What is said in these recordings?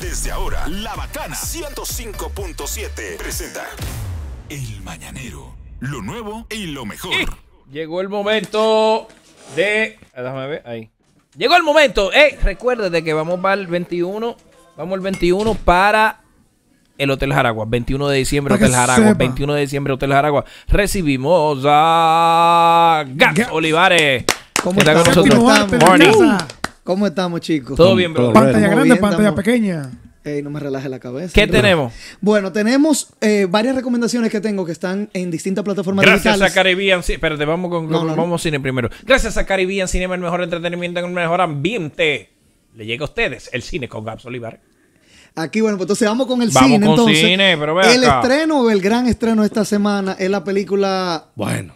Desde ahora, La Bacana 105.7 presenta El Mañanero, lo nuevo y lo mejor. llegó el momento de... Ah, déjame ver, ahí. Llegó el momento, eh. de que vamos para el 21. Vamos el 21 para el Hotel Jaragua. 21 de diciembre, Hotel Jaragua. 21 de diciembre, Hotel Jaragua. Recibimos a Gats Olivares. ¿Cómo está, con nosotros? Morning. ¿Cómo estamos, chicos? Todo bien, bro. Pantalla grande, pantalla pequeña. Ey, no me relaje la cabeza. ¿Qué tenemos? Bueno, tenemos eh, varias recomendaciones que tengo que están en distintas plataformas Gracias a Caribbean Espérate, vamos con, cine primero. Gracias a Caribbean Cinema, el mejor entretenimiento en el mejor ambiente. Le llega a ustedes el cine con Gabs Olivar. Aquí, bueno, pues entonces vamos con el vamos Con cine, pero El acá. estreno, el gran estreno de esta semana es la película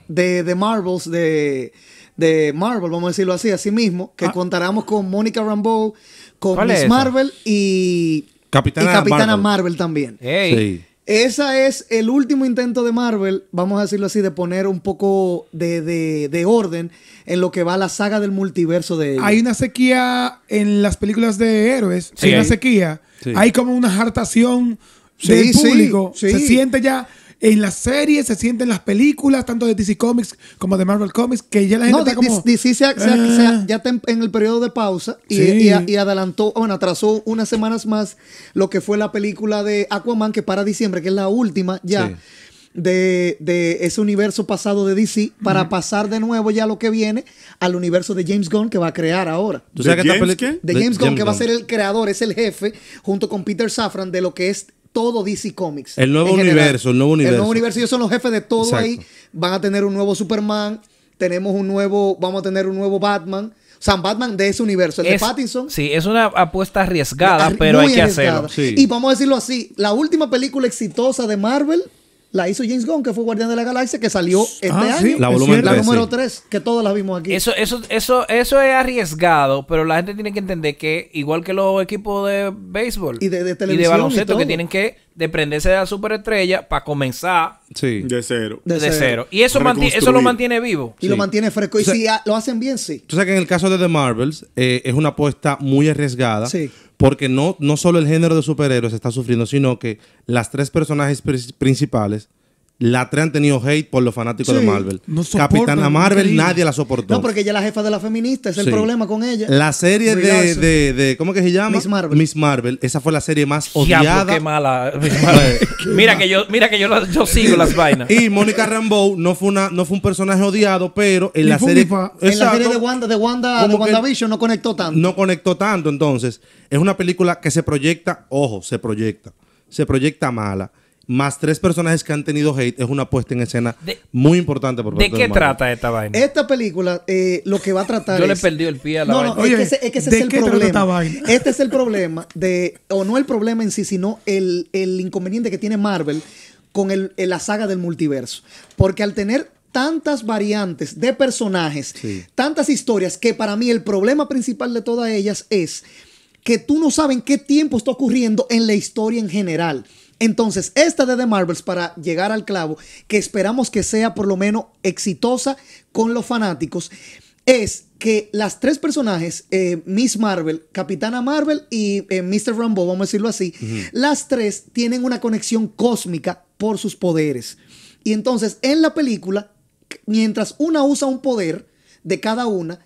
de The Marvels de de Marvel, vamos a decirlo así, así mismo, que ah. contaremos con Mónica Rambeau, con Miss Marvel y Capitana, Capitana Marvel. también. Ese Esa es el último intento de Marvel, vamos a decirlo así, de poner un poco de, orden en lo que va a la saga del multiverso de Hay una sequía en las películas de héroes, hay una sequía. Hay como una hartación del público. Se siente ya en las series, se sienten las películas, tanto de DC Comics como de Marvel Comics, que ya la gente no, está como... DC ah. ya está en, el periodo de pausa y, y, adelantó, bueno, atrasó unas semanas más lo que fue la película de Aquaman, que para diciembre, que es la última ya. De, ese universo pasado de DC para pasar de nuevo ya lo que viene al universo de James Gunn que va a crear ahora. ¿Tú sabes ¿De, que James, de James, Gunn, que va a ser el creador, es el jefe, junto con Peter Safran, de lo que es todo DC Comics. El nuevo universo, el nuevo universo. El nuevo universo, ellos son los jefes de todo ahí. Van a tener un nuevo Superman, tenemos un nuevo, vamos a tener un nuevo Batman. San Batman de ese universo, el de Pattinson. Sí, es una apuesta arriesgada, pero hay que hacerlo. Y vamos a decirlo así, la última película exitosa de Marvel la hizo James Gunn, que fue Guardián de la Galaxia, que salió este ah, año. la, número 3, que todos la vimos aquí. Eso, eso, eso, eso es arriesgado, pero la gente tiene que entender que, igual que los equipos de béisbol y de, baloncesto, que tienen que desprenderse de la superestrella para comenzar de cero. cero. Y eso, eso lo mantiene vivo. Y lo mantiene fresco. Y si lo hacen bien, sí. Tú sabes que en el caso de The Marvels, eh, es una apuesta muy arriesgada. Sí porque no, no solo el género de superhéroes está sufriendo, sino que las tres personajes principales la tres han tenido hate por los fanáticos de Marvel. Capitana Marvel nadie la soportó. No, porque ella es la jefa de la feminista, es el problema con ella. La serie de, de, de, ¿Cómo que se llama? Miss Marvel. Miss Marvel. Esa fue la serie más odiada. mira que yo, mira que yo, sigo las vainas. Y Mónica Rambeau no fue una, no fue un personaje odiado, pero en la serie. en la serie de Wanda, de Wanda, de WandaVision no conectó tanto. No conectó tanto, entonces. Es una película que se proyecta, ojo, se proyecta. Se proyecta mala más tres personajes que han tenido hate, es una puesta en escena muy importante por ¿De qué trata esta vaina? Esta película eh, lo que va a tratar Yo le perdí el pie a la vaina. No, es que ese, es, el problema. Esta vaina? Este es el problema de... O no el problema en sí, sino el, inconveniente que tiene Marvel con eh, la saga del multiverso. Porque al tener tantas variantes de personajes, tantas historias, que para mí el problema principal de todas ellas es que tú no sabes en qué tiempo está ocurriendo en la historia en general. Entonces, esta de The Marvels, para llegar al clavo, que esperamos que sea por lo menos exitosa con los fanáticos, es que las tres personajes, eh, Miss Marvel, Capitana Marvel y eh, Mr. Rambo, vamos a decirlo así, las tres tienen una conexión cósmica por sus poderes. Y entonces, en la película, mientras una usa un poder de cada una,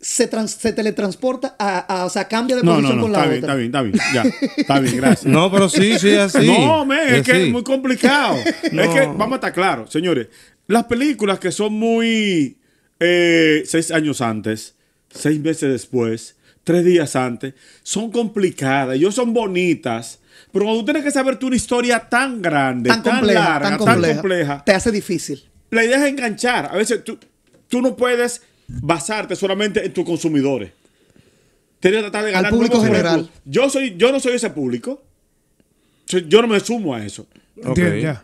se, teletransporta a, o sea, cambia de posición con la está Bien, está bien, está bien, está bien, gracias. No, pero sí, sí, así. No, es, que es muy complicado. Es que, vamos a estar claros, señores, las películas que son muy eh, seis años antes, seis meses después, tres días antes, son complicadas, ellos son bonitas, pero cuando tú tienes que saber una historia tan grande, tan, larga, tan compleja, tan te hace difícil. La idea es enganchar. A veces tú no puedes basarte solamente en tus consumidores. Tienes que tratar de ganar Al público general. Yo, soy, yo no soy ese público. Yo no me sumo a eso. Tú tienes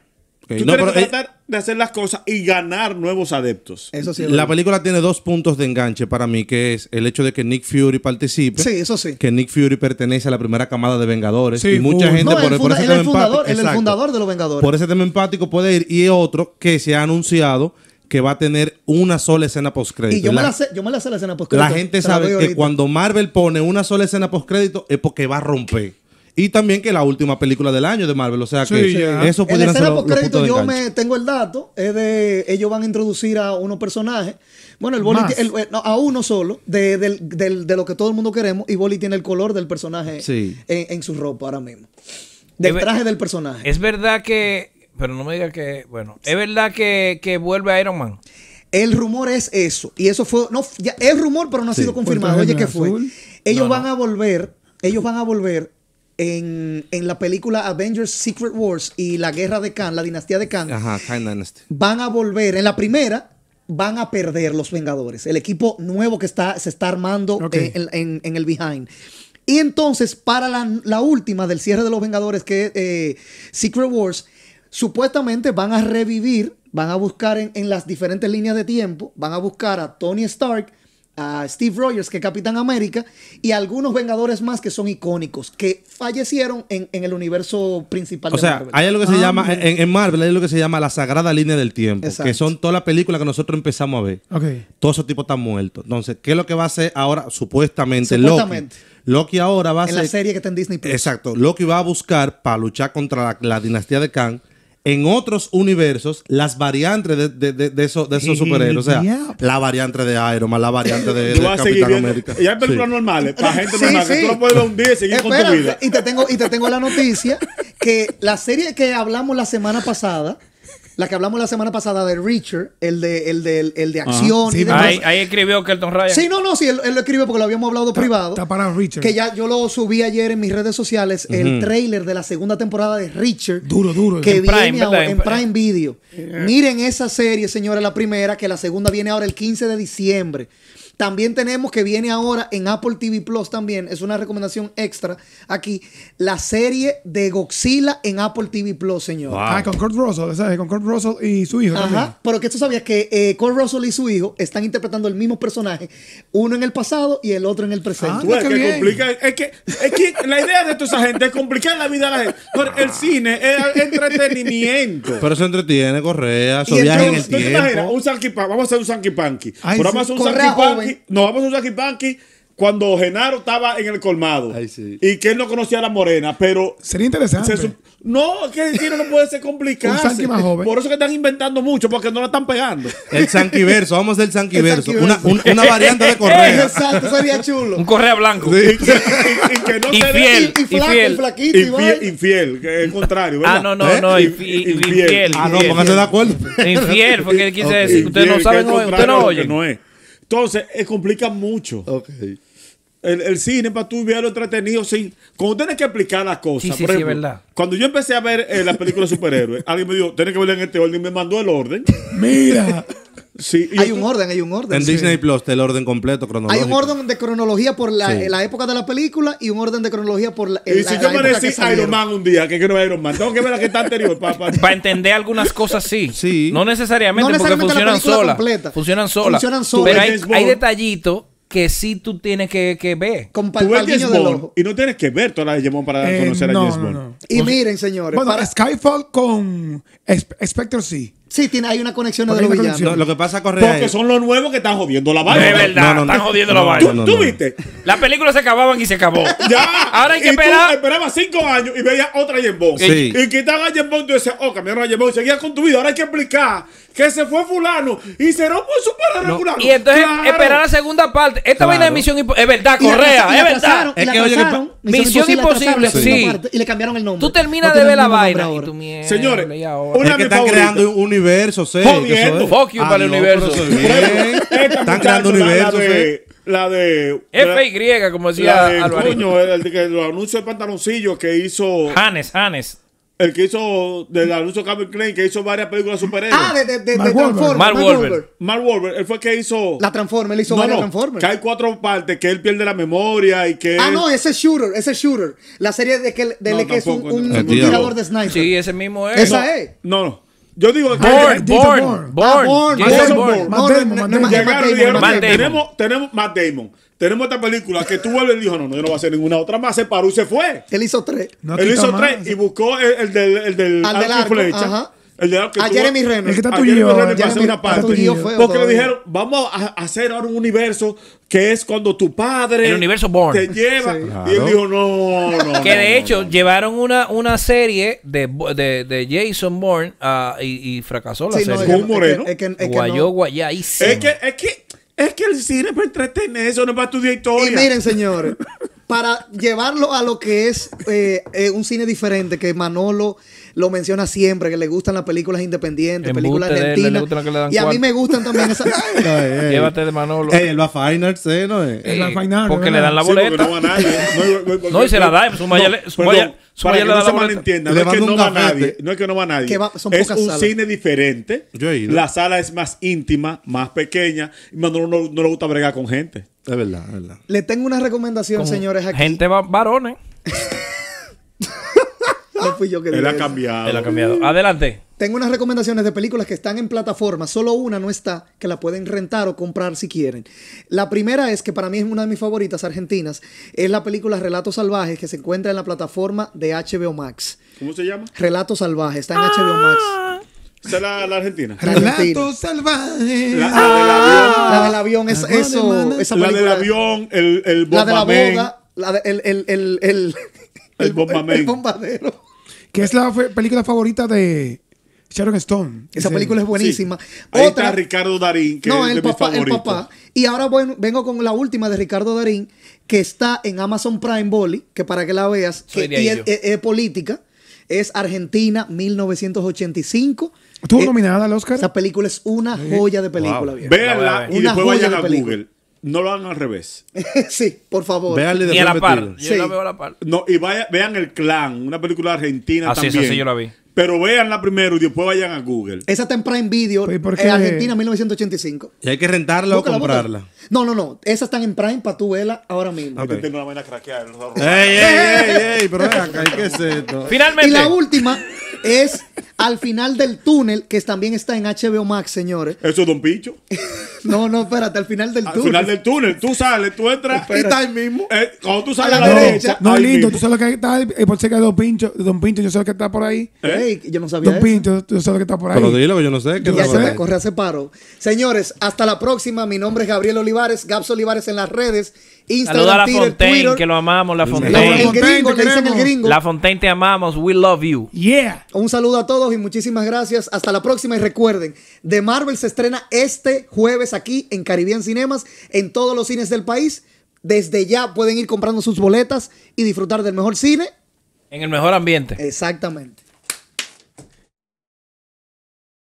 que eh, tratar de hacer las cosas y ganar nuevos adeptos. Eso sí, la película tiene dos puntos de enganche para mí, que es el hecho de que Nick Fury participe. Sí, eso sí. Que Nick Fury pertenece a la primera camada de Vengadores. Sí, y mucha uh, gente por, el, tema empático. el fundador de los Vengadores. Por ese tema empático puede ir. Y otro que se ha anunciado que va a tener una sola escena postcrédito. Y yo, me la sé, yo me la sé la escena postcrédito. La gente sabe que cuando Marvel pone una sola escena postcrédito es porque va a romper. Y también que la última película del año de Marvel. O sea que eso pudiera ser. En la escena postcrédito yo me tengo el dato. Es de ellos van a introducir a unos personajes. Bueno, el boli eh, a uno solo, de, lo que todo el mundo queremos. Y Boli tiene el color del personaje en, en su ropa ahora mismo. Del traje del personaje. Es verdad que pero no me diga que, bueno, ¿es verdad que, vuelve a Iron Man? El rumor es eso. Y eso fue, no, ya, es rumor, pero no ha sido confirmado. Oye, ¿qué fue? Ellos van a volver, ellos van a volver en, la película Avengers Secret Wars y la guerra de Khan, la dinastía de Khan. Ajá, Khan Dynasty. Van a volver, en la primera, van a perder los Vengadores. El equipo nuevo que está, se está armando en, el behind. Y entonces, para la, última del cierre de los Vengadores, que es eh, Secret Wars, Supuestamente van a revivir, van a buscar en, las diferentes líneas de tiempo, van a buscar a Tony Stark, a Steve Rogers, que es Capitán América, y algunos Vengadores más que son icónicos, que fallecieron en, el universo principal o sea, Hay algo que se ah, llama, en, Marvel hay lo que se llama la sagrada línea del tiempo, que son todas las películas que nosotros empezamos a ver. Okay. Todos esos tipos están muertos. Entonces, ¿qué es lo que va a hacer ahora? Supuestamente, Loki. Loki ahora va a En la serie que está en Disney Plus. Exacto. Loki va a buscar para luchar contra la, la dinastía de Khan en otros universos las variantes de, de, de, de esos, superhéroes. O sea, la variante de Iron Man, la variante de, Capitán América. Y hay películas normales, para gente normal, que tú no puedes seguir con tu vida. Y te, tengo, y te tengo la noticia que la serie que hablamos la semana pasada la que hablamos la semana pasada de Richard, el de, el de, el de acción. Ahí, ahí, escribió Kelton Ryan. Sí, no, no, sí, él, lo escribe porque lo habíamos hablado privado. Está para Richard. Que ya yo lo subí ayer en mis redes sociales, el trailer de la segunda temporada de Richard. Duro, duro. Que en viene ahora en Prime Video. Eh. Miren esa serie, señores, la primera, que la segunda viene ahora el 15 de diciembre. También tenemos que viene ahora en Apple TV Plus también, es una recomendación extra aquí, la serie de Godzilla en Apple TV Plus, señor. Ah, con Kurt Russell, Con Kurt Russell y su hijo. Ajá, pero que tú sabías que eh, Kurt Russell y su hijo están interpretando el mismo personaje, uno en el pasado y el otro en el ah, presente. es, que es, que la idea de toda esa gente es complicar la vida a la gente. el cine es entretenimiento. Pero se entretiene, Correa, su viaje en el tiempo. un sanky, vamos a hacer un sanky panky. vamos a hacer un sanky nos vamos a aquí Panqui cuando Genaro estaba en el colmado y que él no conocía a la morena, pero sería interesante. no, que el no puede ser complicado. Por eso que están inventando mucho, porque no la están pegando. El sanquiverso, vamos del sanquiverso. Una, una, una, variante de correa. Exacto, sería chulo. Un correa blanco. Y, que no infiel, y, flaco, infiel. y flaquito. Infiel, infiel, que es el contrario, Ah, no, no, ¿Eh? no, infiel, infiel, Ah, no, pónganse de acuerdo. Infiel, porque él quise decir, ustedes no saben, ustedes no oye. No es. Entonces, es eh, complica mucho. Ok. El, cine para tú verlo entretenido sin. Cuando tienes que explicar las cosas. Sí, sí, verdad. Cuando yo empecé a ver eh, las películas de superhéroes, alguien me dijo, tienes que ver en este orden me mandó el orden. Mira. hay un orden, hay un orden. En Disney Plus el orden completo cronológico. Hay un orden de cronología por la, época de la película y un orden de cronología por la. Y si yo me decís Iron Man un día, que quiero Iron Man, tengo que ver la que está anterior para, para. entender algunas cosas, sí. No necesariamente, no necesariamente porque funcionan solas. Funcionan solas. Pero hay, hay detallitos que sí tú tienes que, ver. tú James Bond y no tienes que ver todas las de James Bond para eh, conocer a James Y miren, señores. Bueno, para... Skyfall con Spectre sí. Sí, tiene, hay una conexión de los villanos. lo que pasa Correa Porque son los nuevos que están jodiendo la vaina. Es verdad, no, están jodiendo la vaina. ¿Tú, viste? la película se acababan y se acabó. Ya. Ahora hay que esperar. esperaba cinco años y veía otra Bond. Sí. Y quitaban a Bond y decías, oh, cambiaron a Bond Seguía con tu vida. Ahora hay que explicar que se fue fulano y se su su para regular. Y entonces esperar la segunda parte. Esta vaina de Misión Imposible. Es verdad, Correa. es verdad. Es que, Misión Imposible, sí. Y le cambiaron el nombre. Tú terminas de ver la vaina. Señores, una que está creando un universo, sé. Jodiendo. Fuck you, para el ah, universo. Están creando universo, la de FY, y como decía Alvarito. el, el, el, anuncio de pantaloncillo que hizo Hannes, Hannes. El que hizo del anuncio de Cameron Klein, que hizo varias películas superhéroes. Ah, de, de, de Mark Transformers. Mark Wolver. Mark Wolver. Él fue el que hizo. La Transformers, él hizo varias no, Transformers. Que hay cuatro partes, que él pierde la memoria y que. Ah, no, ese Shooter, ese Shooter. La serie de que, de que es un, un tirador de sniper. Sí, ese mismo es. Esa es. No, no. Yo digo, Born, Born, Born, tenemos, tenemos Matt Damon. Tenemos esta película que tú vuelves dijo, no, no, yo no voy a hacer ninguna otra más. Se paró y se fue. Él hizo tres. él hizo tres y buscó el, del, el del Ajá. El de que a ah, ah, Jeremy Renner. que está tuyo. Porque le dijeron, vamos a hacer ahora un universo que es cuando tu padre. El universo Born. Te lleva. Y él dijo, no, no. Que de hecho, llevaron una, una serie de, de, de Jason Bourne ah, y, fracasó la serie. es, Es que, es que, Es que, el cine es para entretener, eso no es para estudiar historia. Y miren, señores. para llevarlo a lo que es eh, eh, un cine diferente, que Manolo lo menciona siempre, que le gustan las películas independientes, películas eh, argentinas. y a mí me gustan también esas. Llévate de Manolo. el Fine ¿eh? No, el Porque le dan la boleta. ¿eh? no y se la da. un para que no se malentienda, no es que no va nadie, no es que no va nadie. es un cine diferente. La sala es más íntima, más pequeña. Y Manolo no, le gusta bregar con gente. Es verdad, verdad. Le tengo una recomendación, señores, aquí. Gente varones. que Él ha cambiado. Adelante. Tengo unas recomendaciones de películas que están en plataforma. Solo una no está, que la pueden rentar o comprar si quieren. La primera es que para mí es una de mis favoritas argentinas. Es la película Relatos Salvajes que se encuentra en la plataforma de HBO Max. ¿Cómo se llama? Relatos Salvajes. Está en HBO Max. es la, Argentina. Relatos salvajes. Ah, la, del avión. Es, eso, la del avión, el, el La de la el, el, el, El bombadero. ¿Qué es la película favorita de Sharon Stone. Esa película es buenísima. Otra, está Ricardo Darín, que no, el papá, el papá. Y ahora vengo con la última de Ricardo Darín, que está en Amazon Prime Volley, que para que la veas, es, eh, eh, política. Es Argentina 1985. ¿Estuvo eh, nominada al Oscar? Esa película es una joya de película. Wow. Véanla y después vayan a Google no lo hagan al revés. sí, por favor. Véanle de la par. la veo a la par. No, y vaya, vean El Clan, una película argentina así también. sí sí yo la vi. Pero veanla primero y después vayan a Google. Esa está en Prime Video, en Argentina 1985. ¿Y hay que rentarla o comprarla? No, no, no. Esas están en Prime para tú verla ahora mismo. tengo la vaina craqueada. ¡Ey, ey, ey! ey pero ¿qué es esto? Finalmente. Y la última es Al final del túnel, que también está en HBO Max, señores. ¿Eso es Don Picho? No, no, espérate, al final del túnel. Al final del túnel, tú sales, tú entras y está ahí mismo. Eh, cuando tú sales a la, derecha. No, lindo, tú sabes lo que está. ahí eh, por cerca que Don Pincho, Don Pincho, yo sé lo que está por ahí. ¿Eh? yo no sabía. Don Pincho, yo sé lo que está por ahí. Pero dilo, yo no sé. ya se me corre, a paro. Señores, hasta la próxima. Mi nombre es Gabriel Olivares, Gabs Olivares en las redes. Instagram, Saluda a La Fontaine, que lo amamos, La Fontaine. El el La Fontaine te amamos, we love you. Yeah. Un saludo a todos y muchísimas gracias. Hasta la próxima y recuerden, The Marvel se estrena este jueves aquí en Caribbean Cinemas, en todos los cines del país. Desde ya pueden ir comprando sus boletas y disfrutar del mejor cine. En el mejor ambiente. Exactamente.